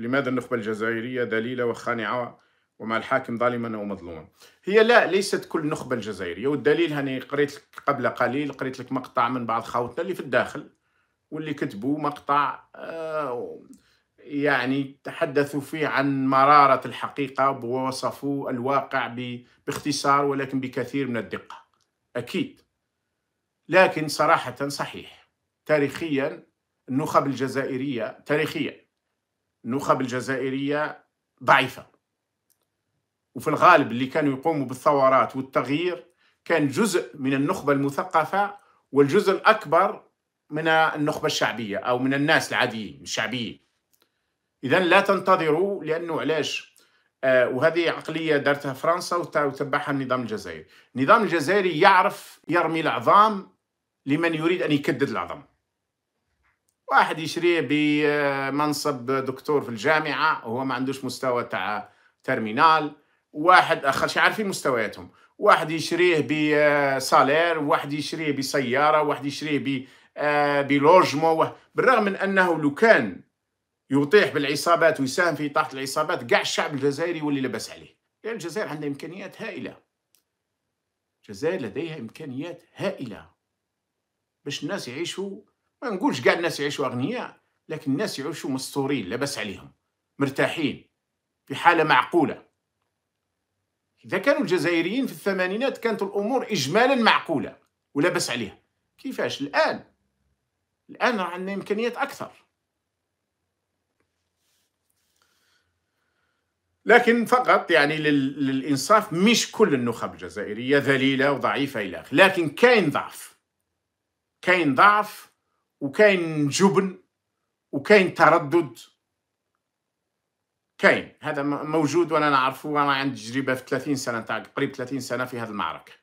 لماذا النخبة الجزائرية ذليلة وخانعة ومع الحاكم ظالما ومظلوما هي لا ليست كل النخبة الجزائرية والدليل هاني قريت لك قبل قليل قريت لك مقطع من بعض خوتنا اللي في الداخل واللي كتبوا مقطع آه، يعني تحدثوا فيه عن مرارة الحقيقة ووصفوا الواقع باختصار ولكن بكثير من الدقة أكيد لكن صراحة صحيح تاريخيا النخب الجزائرية تاريخيا النخب الجزائرية ضعيفة وفي الغالب اللي كانوا يقوموا بالثورات والتغيير كان جزء من النخبة المثقفة والجزء الأكبر من النخبة الشعبية أو من الناس العاديين الشعبيين إذا لا تنتظروا لأنه علاش آه وهذه عقلية دارتها فرنسا وتبعها النظام الجزائري النظام الجزائري يعرف يرمي العظام لمن يريد أن يكدد العظام واحد يشريه بمنصب دكتور في الجامعه وهو ما عندوش مستوى تاع ترمينال واحد اخر شي عارفين مستوياتهم واحد يشريه بسالير واحد يشريه بسياره واحد يشريه آه، بلوجمو بالرغم من انه لو كان يطيح بالعصابات ويساهم في اطاحه العصابات كاع الشعب الجزائري يولي لاباس عليه لان الجزائر عندها امكانيات هائله الجزائر لديها امكانيات هائله باش الناس يعيشوا ما نقولش كاع الناس يعيشوا اغنياء لكن الناس يعيشوا مستورين لاباس عليهم مرتاحين في حاله معقوله اذا كانوا الجزائريين في الثمانينات كانت الامور اجمالا معقوله ولاباس عليها كيفاش الان الان راه عندنا امكانيات اكثر لكن فقط يعني للانصاف مش كل النخب الجزائريه ذليله وضعيفه الى اخره لكن كاين ضعف كاين ضعف وكاين جبن وكاين تردد كاين هذا موجود وانا نعرفه وانا عندي تجربه في 30 سنه تاع قريب 30 سنه في هذه المعركه